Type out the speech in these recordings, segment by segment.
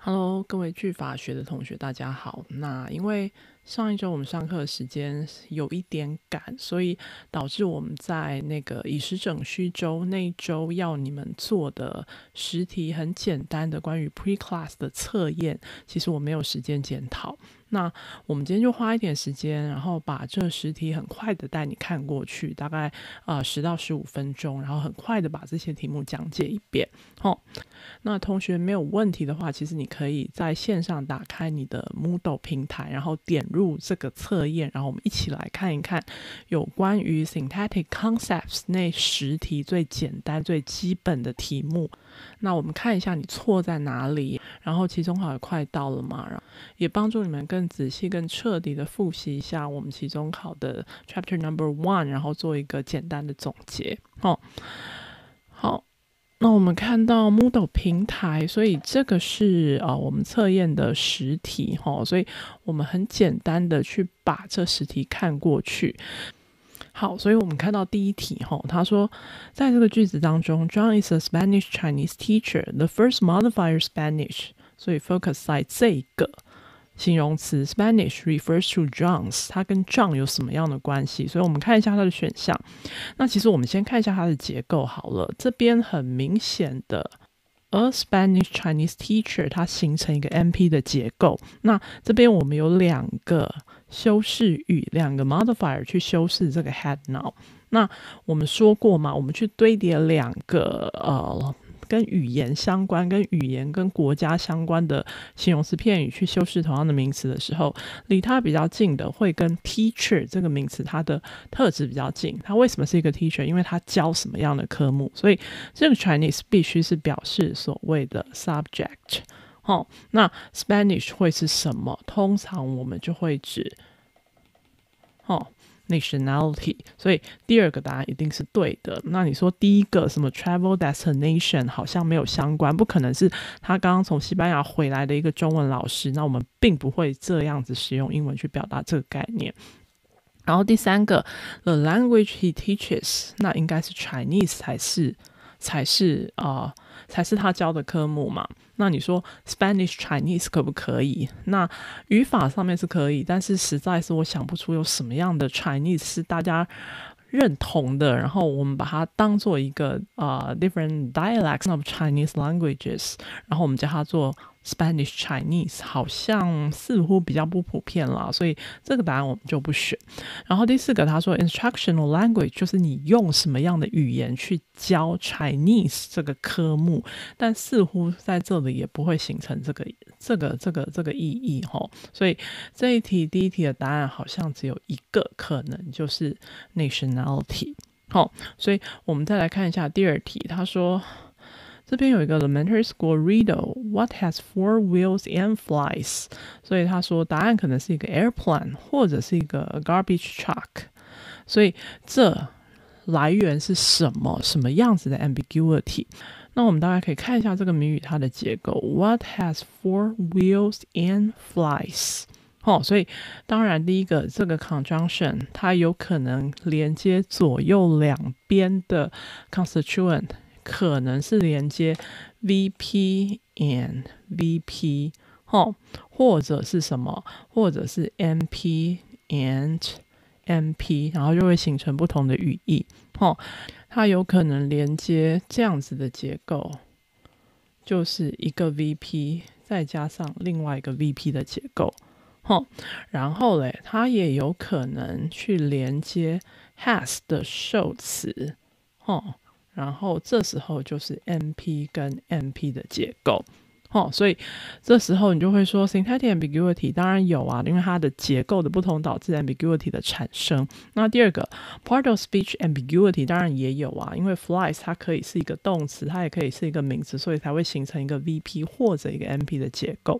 Hello，各位句法学的同学，大家好。那因为。上一周我们上课的时间有一点赶，所以导致我们在那个以时整需周那一周要你们做的实题很简单的关于 pre-class 的测验，其实我没有时间检讨。那我们今天就花一点时间，然后把这十题很快的带你看过去，大概啊十到十五分钟，然后很快的把这些题目讲解一遍。哦，那同学没有问题的话，其实你可以在线上打开你的 Moodle 平台，然后点入。入这个测验，然后我们一起来看一看有关于 synthetic concepts 那十题最简单最基本的题目。那我们看一下你错在哪里，然后期中考也快到了嘛，然后也帮助你们更仔细、更彻底的复习一下我们期中考的 chapter number one，然后做一个简单的总结。哦，好。那我们看到 Moodle 平台，所以这个是啊，我们测验的实体哈，所以我们很简单的去把这实体看过去。好，所以我们看到第一题哈，他说在这个句子当中，John is a Spanish Chinese teacher，the first modifier Spanish，所以 focus 在这一个。形容词 Spanish refers to d r u k s 它跟 d r u n 有什么样的关系？所以我们看一下它的选项。那其实我们先看一下它的结构好了。这边很明显的，a Spanish Chinese teacher，它形成一个 m p 的结构。那这边我们有两个修饰语，两个 modifier 去修饰这个 head n o w 那我们说过嘛，我们去堆叠两个。呃跟语言相关、跟语言、跟国家相关的形容词、片语去修饰同样的名词的时候，离它比较近的会跟 teacher 这个名词它的特质比较近。它为什么是一个 teacher？因为它教什么样的科目？所以这个 Chinese 必须是表示所谓的 subject 哦，那 Spanish 会是什么？通常我们就会指哦，Nationality，所以第二个答案一定是对的。那你说第一个什么 travel destination 好像没有相关，不可能是他刚刚从西班牙回来的一个中文老师。那我们并不会这样子使用英文去表达这个概念。然后第三个，the language he teaches，那应该是 Chinese 才是，才是啊。才是他教的科目嘛？那你说 Spanish Chinese 可不可以？那语法上面是可以，但是实在是我想不出有什么样的 Chinese 是大家认同的，然后我们把它当做一个呃 different dialects of Chinese languages，然后我们叫它做。Spanish Chinese 好像似乎比较不普遍了，所以这个答案我们就不选。然后第四个，他说 instructional language 就是你用什么样的语言去教 Chinese 这个科目，但似乎在这里也不会形成这个这个这个这个意义哈。所以这一题第一题的答案好像只有一个可能，就是 nationality。好，所以我们再来看一下第二题，他说。这边有一个 elementary school riddle: What has four wheels and flies? 所以他说答案可能是一个 airplane 或者是一个 garbage truck。所以这来源是什么？什么样子的 ambiguity？那我们大家可以看一下这个谜语它的结构 What has four wheels and flies? 哦，所以当然第一个这个 conjunction 它有可能连接左右两边的 constituent。可能是连接 V P n V P 哦，或者是什么，或者是 M P and M P，然后就会形成不同的语义哦。它有可能连接这样子的结构，就是一个 V P 再加上另外一个 V P 的结构哦、然后嘞，它也有可能去连接 has 的受词哦，然后这时候就是 NP 跟 NP 的结构，哦，所以这时候你就会说 s y n t a e t i c ambiguity 当然有啊，因为它的结构的不同导致 ambiguity 的产生。那第二个 part of speech ambiguity 当然也有啊，因为 flies 它可以是一个动词，它也可以是一个名词，所以才会形成一个 VP 或者一个 NP 的结构。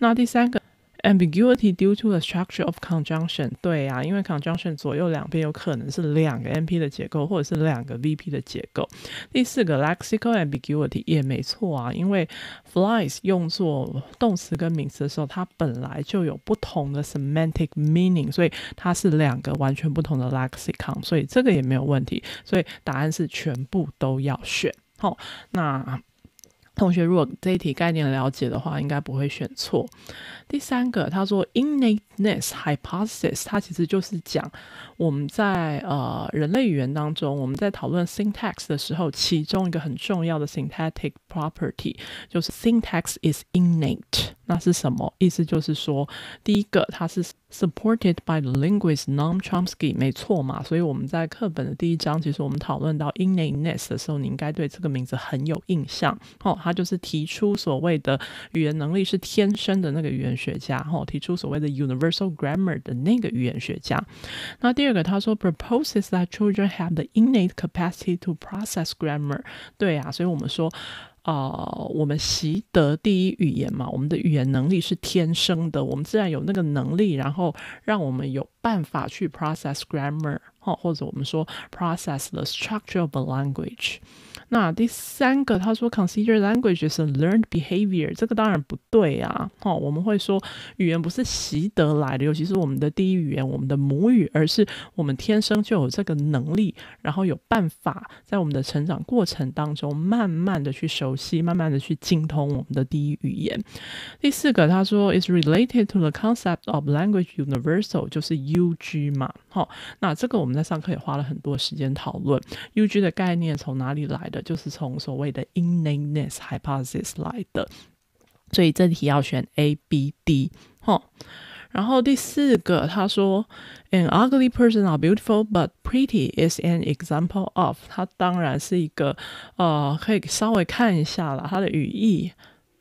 那第三个。Ambiguity due to the structure of conjunction，对呀，因为 conjunction 左右两边有可能是两个 NP 的结构，或者是两个 VP 的结构。第四个 lexical ambiguity 也没错啊，因为 flies 用作动词跟名词的时候，它本来就有不同的 semantic meaning，所以它是两个完全不同的 lexicon，所以这个也没有问题。所以答案是全部都要选。好，那。同学，如果这一题概念了解的话，应该不会选错。第三个，他说 innate ness hypothesis，它其实就是讲我们在呃人类语言当中，我们在讨论 syntax 的时候，其中一个很重要的 syntactic property 就是 syntax is innate。那是什么意思？就是说，第一个，它是。Supported by the linguist Noam Chomsky，没错嘛，所以我们在课本的第一章，其实我们讨论到 innateness 的时候，你应该对这个名字很有印象。哦，他就是提出所谓的语言能力是天生的那个语言学家。哦，提出所谓的 universal grammar 的那个语言学家。那第二个，他说 proposes that children have the innate capacity to process grammar。对啊，所以我们说。啊，我们习得第一语言嘛，我们的语言能力是天生的，我们自然有那个能力，然后让我们有。办法去 process grammar 哦，或者我们说 process the structure of a language。那第三个他说 consider language i s learned behavior，这个当然不对啊，哦，我们会说语言不是习得来的，尤其是我们的第一语言，我们的母语，而是我们天生就有这个能力，然后有办法在我们的成长过程当中，慢慢的去熟悉，慢慢的去精通我们的第一语言。第四个他说 it's related to the concept of language universal，就是。U G 嘛，好，那这个我们在上课也花了很多时间讨论 U G 的概念从哪里来的，就是从所谓的 inane hypothesis 来的，所以这题要选 A B D 哈。然后第四个，他说 An ugly person are beautiful, but pretty is an example of。它当然是一个呃，可以稍微看一下了，它的语义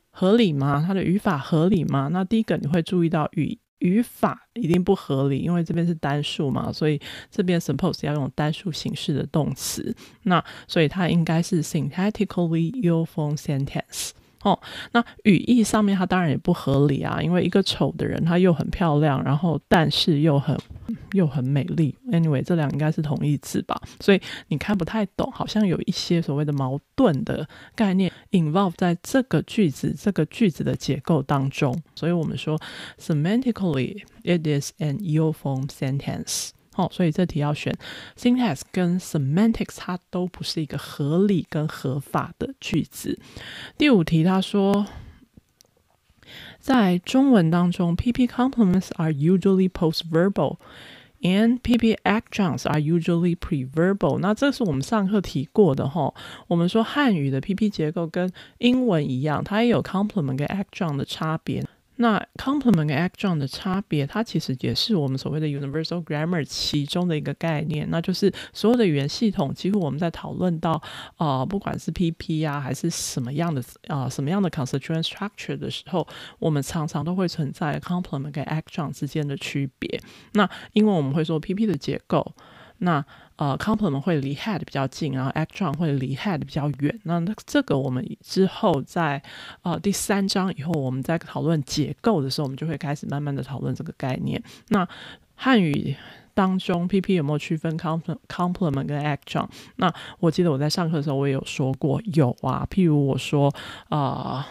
合理吗？它的语法合理吗？那第一个你会注意到语。语法一定不合理，因为这边是单数嘛，所以这边 suppose 要用单数形式的动词，那所以它应该是 syntactically uniform sentence 哦。那语义上面它当然也不合理啊，因为一个丑的人，他又很漂亮，然后但是又很。又很美丽。Anyway，这两个应该是同义词吧，所以你看不太懂，好像有一些所谓的矛盾的概念 involve 在这个句子这个句子的结构当中，所以我们说 semantically it is an ilformed sentence。好，所以这题要选 syntax 跟 semantics，它都不是一个合理跟合法的句子。第五题，他说。在中文当中，PP complements are usually post-verbal，and PP adjuncts are usually pre-verbal。那这是我们上课提过的哈，我们说汉语的 PP 结构跟英文一样，它也有 complement 跟 adjunct 的差别。那 complement 跟 adjunct 的差别，它其实也是我们所谓的 universal grammar 其中的一个概念，那就是所有的语言系统，几乎我们在讨论到，呃，不管是 PP 呀，还是什么样的啊，什么样的 constituent structure 的时候，我们常常都会存在 complement 跟 adjunct 之间的区别。那因为我们会说 PP 的结构。那呃，complement 会离 head 比较近，然后 action 会离 head 比较远。那这个我们之后在呃第三章以后，我们在讨论结构的时候，我们就会开始慢慢的讨论这个概念。那汉语当中，PP 有没有区分 complement 跟 action？那我记得我在上课的时候我也有说过，有啊。譬如我说啊。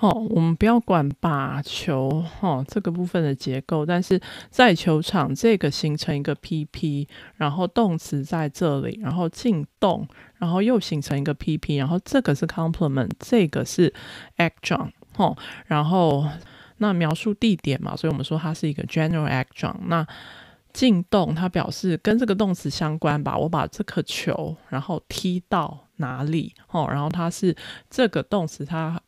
哦，我们不要管把球，哦这个部分的结构，但是在球场这个形成一个 PP，然后动词在这里，然后进动，然后又形成一个 PP，然后这个是 complement，这个是 action，哦，然后那描述地点嘛，所以我们说它是一个 general action。那进动，它表示跟这个动词相关吧，我把这颗球然后踢到哪里，哦，然后它是这个动词它。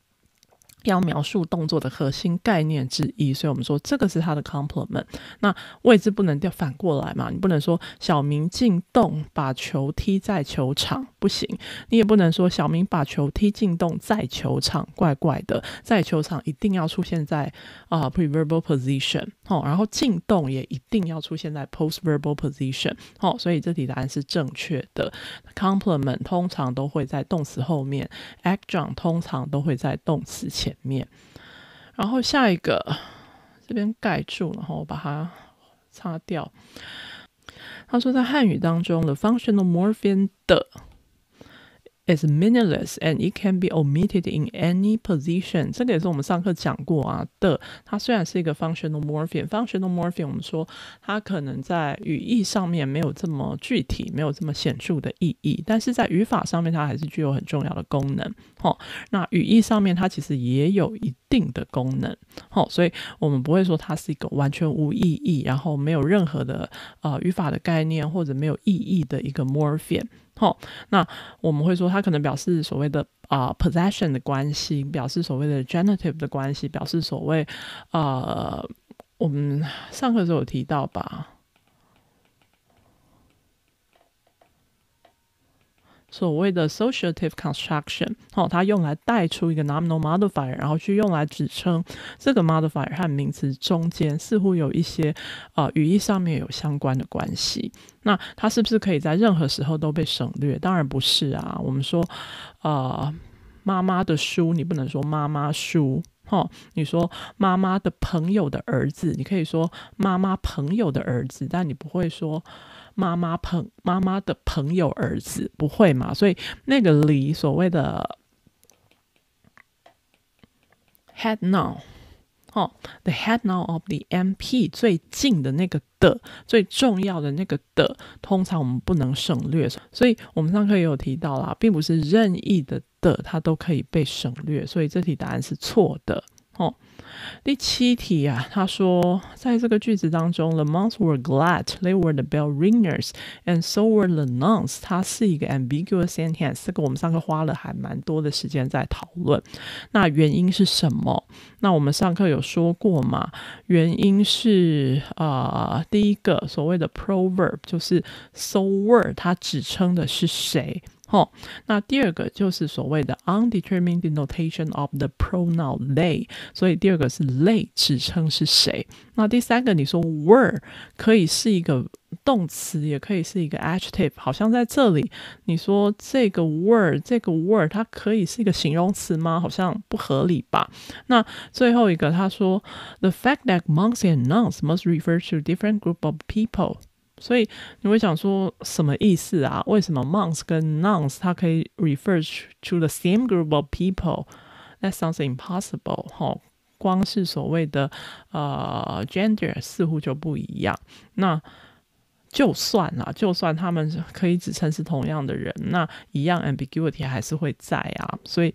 要描述动作的核心概念之一，所以我们说这个是它的 complement。那位置不能调反过来嘛？你不能说小明进洞把球踢在球场，不行。你也不能说小明把球踢进洞在球场，怪怪的。在球场一定要出现在啊 preverbal position 哦，然后进洞也一定要出现在 postverbal position 哦。所以这题答案是正确的。complement 通常都会在动词后面，action 通常都会在动词前。前面，然后下一个这边盖住，然后我把它擦掉。他说，在汉语当中的 functional m o r p h e n e 的。is meaningless and it can be omitted in any position。这个也是我们上课讲过啊的。它虽然是一个 functional morpheme，functional morpheme 我们说它可能在语义上面没有这么具体，没有这么显著的意义，但是在语法上面它还是具有很重要的功能。哈，那语义上面它其实也有一定的功能。哈，所以我们不会说它是一个完全无意义，然后没有任何的呃语法的概念或者没有意义的一个 morpheme。哦，那我们会说它可能表示所谓的啊 possession 的关系，表示所谓的 genitive 的关系，表示所谓呃，我们上课时候有提到吧。所谓的 associative construction，好，它用来带出一个 nominal modifier，然后去用来指称这个 modifier 和名词中间似乎有一些呃语义上面有相关的关系。那它是不是可以在任何时候都被省略？当然不是啊。我们说，呃，妈妈的书，你不能说妈妈书，哦，你说妈妈的朋友的儿子，你可以说妈妈朋友的儿子，但你不会说。妈妈朋妈妈的朋友儿子不会嘛？所以那个离所谓的 head now 哦，the head now of the MP 最近的那个的最重要的那个的，通常我们不能省略。所以我们上课也有提到啦，并不是任意的的它都可以被省略。所以这题答案是错的哦。第七题啊，他说在这个句子当中，the monks were glad they were the bell ringers，and so were the nuns。它是一个 ambiguous sentence，这个我们上课花了还蛮多的时间在讨论。那原因是什么？那我们上课有说过嘛？原因是啊，第一个所谓的 proverb 就是 so were，它指称的是谁？哦，那第二个就是所谓的 undetermined denotation of the pronoun they，所以第二个是 they 指称是谁？那第三个你说 were 可以是一个动词，也可以是一个 adjective，好像在这里你说这个 were 这个 were 它可以是一个形容词吗？好像不合理吧？那最后一个他说 the fact that months and nouns must refer to different group of people。所以你会想说什么意思啊？为什么 m o n k s 跟 nuns 它可以 r e f e r to the same group of people？That sounds impossible，哈，光是所谓的呃 gender 似乎就不一样。那就算啦，就算他们可以指称是同样的人，那一样 ambiguity 还是会在啊。所以。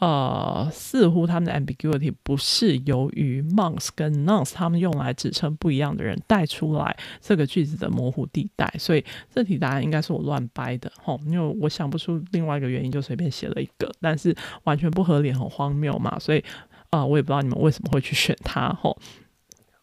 呃，似乎他们的 ambiguity 不是由于 m o n k s 跟 nuns 他们用来指称不一样的人带出来这个句子的模糊地带，所以这题答案应该是我乱掰的哈，因为我想不出另外一个原因，就随便写了一个，但是完全不合理，很荒谬嘛，所以啊，我也不知道你们为什么会去选它哈。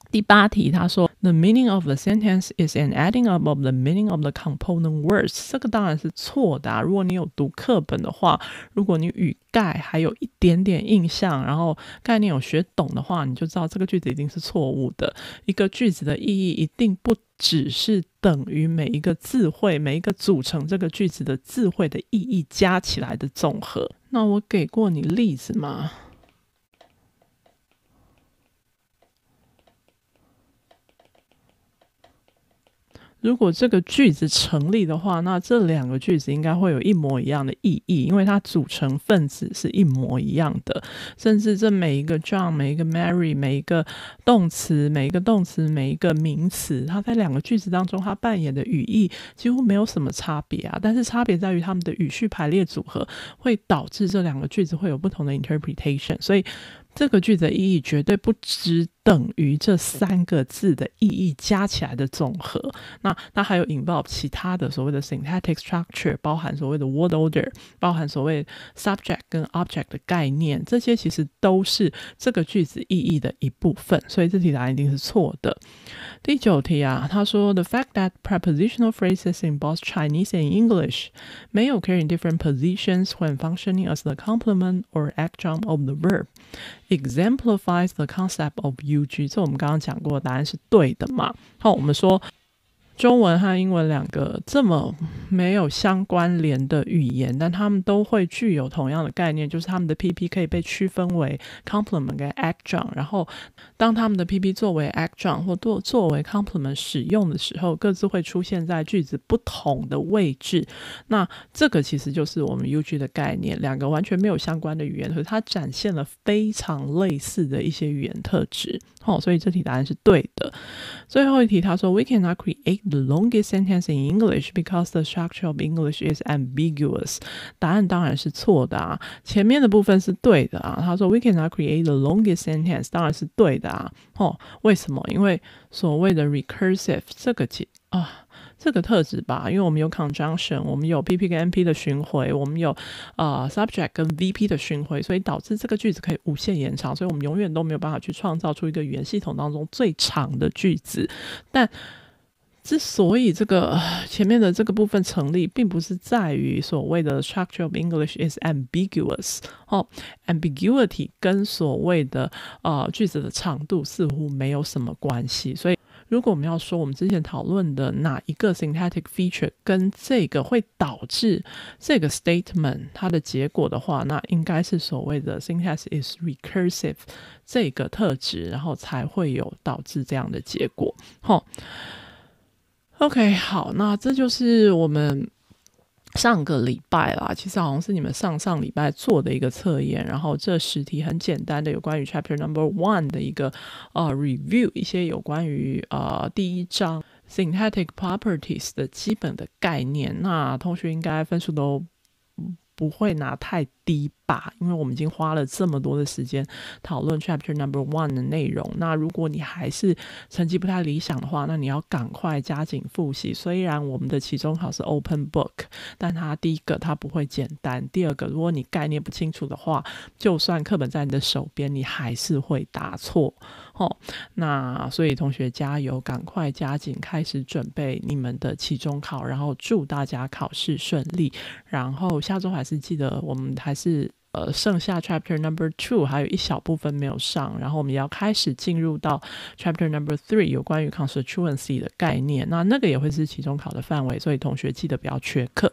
第八题，他说。The meaning of the sentence is an adding up of the meaning of the component words。这个当然是错的。如果你有读课本的话，如果你语概还有一点点印象，然后概念有学懂的话，你就知道这个句子一定是错误的。一个句子的意义一定不只是等于每一个字汇、每一个组成这个句子的字汇的意义加起来的总和。那我给过你例子吗？如果这个句子成立的话，那这两个句子应该会有一模一样的意义，因为它组成分子是一模一样的，甚至这每一个 John、每一个 Mary、每一个动词、每一个动词、每一个名词，它在两个句子当中，它扮演的语义几乎没有什么差别啊。但是差别在于它们的语序排列组合会导致这两个句子会有不同的 interpretation，所以这个句子的意义绝对不只。等于这三个字的意义加起来的总和。那那还有 involve 其他的所谓的 syntactic structure，包含所谓的 word order，包含所谓 subject 跟 object 的概念，这些其实都是这个句子意义的一部分。所以这题答案一定是错的。第九题啊，他说 the fact that prepositional phrases in both Chinese and English may occur in different positions when functioning as the complement or adjunct of the verb exemplifies the concept of you. 这我们刚刚讲过，答案是对的嘛？好，我们说。中文和英文两个这么没有相关联的语言，但他们都会具有同样的概念，就是他们的 P P 可以被区分为 complement 跟 a d t e r b 然后，当他们的 P P 作为 a d t e r b 或作作为 complement 使用的时候，各自会出现在句子不同的位置。那这个其实就是我们 U G 的概念，两个完全没有相关的语言，可是它展现了非常类似的一些语言特质。哦，所以这题答案是对的。最后一题他说，We can n o t create。The longest sentence in English because the structure of English is ambiguous。答案当然是错的啊，前面的部分是对的啊。他说，We cannot create the longest sentence，当然是对的啊。哦，为什么？因为所谓的 recursive 这个啊，这个特质吧，因为我们有 conjunction，我们有 PP 跟 NP 的巡回，我们有啊 subject 跟 VP 的巡回，所以导致这个句子可以无限延长，所以我们永远都没有办法去创造出一个语言系统当中最长的句子，但。之所以这个前面的这个部分成立，并不是在于所谓的 structure of English is ambiguous 哦，ambiguity 跟所谓的呃句子的长度似乎没有什么关系。所以，如果我们要说我们之前讨论的哪一个 syntactic feature 跟这个会导致这个 statement 它的结果的话，那应该是所谓的 syntax is recursive 这个特质，然后才会有导致这样的结果。好。OK，好，那这就是我们上个礼拜啦，其实好像是你们上上礼拜做的一个测验，然后这十题很简单的，有关于 Chapter Number One 的一个呃 Review，一些有关于呃第一章 Synthetic Properties 的基本的概念。那同学应该分数都不会拿太。第一把，因为我们已经花了这么多的时间讨论 Chapter Number One 的内容。那如果你还是成绩不太理想的话，那你要赶快加紧复习。虽然我们的期中考是 Open Book，但它第一个它不会简单，第二个如果你概念不清楚的话，就算课本在你的手边，你还是会答错。哦，那所以同学加油，赶快加紧开始准备你们的期中考。然后祝大家考试顺利。然后下周还是记得我们还。是呃，剩下 Chapter Number Two 还有一小部分没有上，然后我们要开始进入到 Chapter Number Three，有关于 c o n s t i t u e n c y 的概念，那那个也会是期中考的范围，所以同学记得不要缺课。